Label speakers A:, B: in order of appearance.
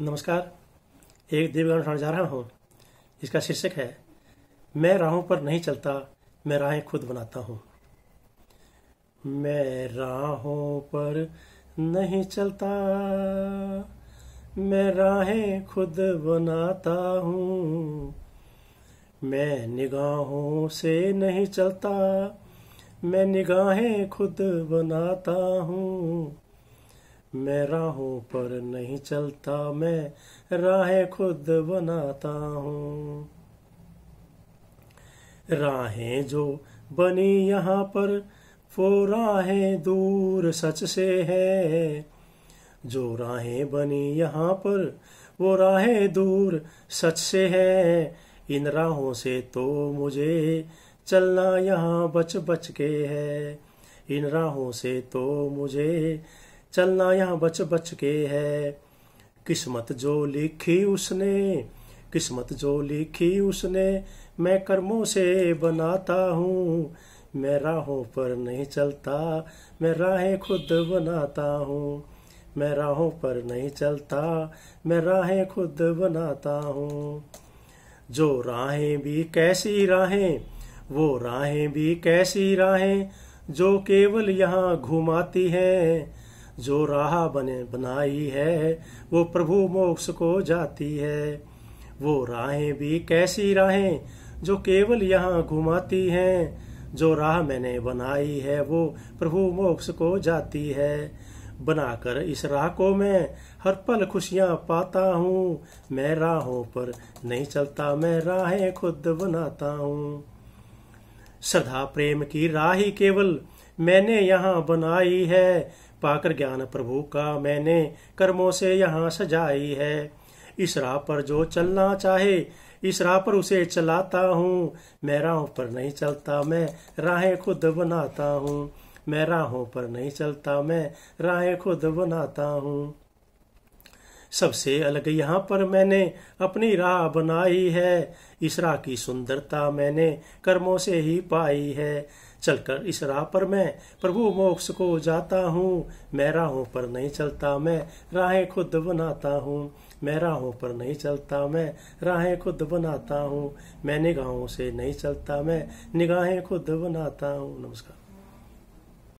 A: नमस्कार एक देवगान रहा हूँ इसका शीर्षक है मैं राहों पर नहीं चलता मैं राहें खुद बनाता हूँ मैं राहों पर नहीं चलता मैं राहें खुद बनाता हूँ मैं निगाहों से नहीं चलता मैं निगाहें खुद बनाता हूँ मैं राहों पर नहीं चलता मैं राहें खुद बनाता हूँ राहें जो बनी यहाँ पर वो राहें दूर सच से है जो राहें बनी यहाँ पर वो राहें दूर सच से है इन राहों से तो मुझे चलना यहाँ बच बच के है इन राहों से तो मुझे चलना यहाँ बच बच के है किस्मत जो लिखी उसने किस्मत जो लिखी उसने मैं कर्मों से बनाता हूँ मैं राहों पर नहीं चलता मैं राहें खुद बनाता हूँ मैं राहों पर नहीं चलता मैं राहें खुद बनाता हूँ जो राहें भी कैसी राहें वो राहें भी कैसी राहें जो केवल यहाँ घुमाती हैं जो राह बने बनाई है वो प्रभु मोक्ष को जाती है वो राहें भी कैसी राहें जो केवल यहाँ घुमाती हैं जो राह मैंने बनाई है वो प्रभु मोक्ष को जाती है बनाकर इस राह को मैं हर पल खुशियाँ पाता हूँ मैं राहों पर नहीं चलता मैं राहें खुद बनाता हूँ सदा प्रेम की राह ही केवल मैंने यहाँ बनाई है पाकर ज्ञान प्रभु का मैंने कर्मों से यहाँ सजाई है इस राह पर जो चलना चाहे इस राह पर उसे चलाता हूँ मैं राहों पर नहीं चलता मैं राहें खुद बनाता हूँ मैं राहों पर नहीं चलता मैं राहें खुद बनाता हूँ सबसे अलग यहाँ पर मैंने अपनी राह बनाई है इस राह की सुंदरता मैंने कर्मों से ही पाई है चलकर इस राह पर मैं प्रभु मोक्ष को जाता हूँ मैं राहों पर नहीं चलता मैं राहें खुद बनाता हूँ मैं राहों पर नहीं चलता मैं राहें खुद बनाता हूँ मैं निगाहों से नहीं चलता मैं निगाहें खुद बनाता हूँ नमस्कार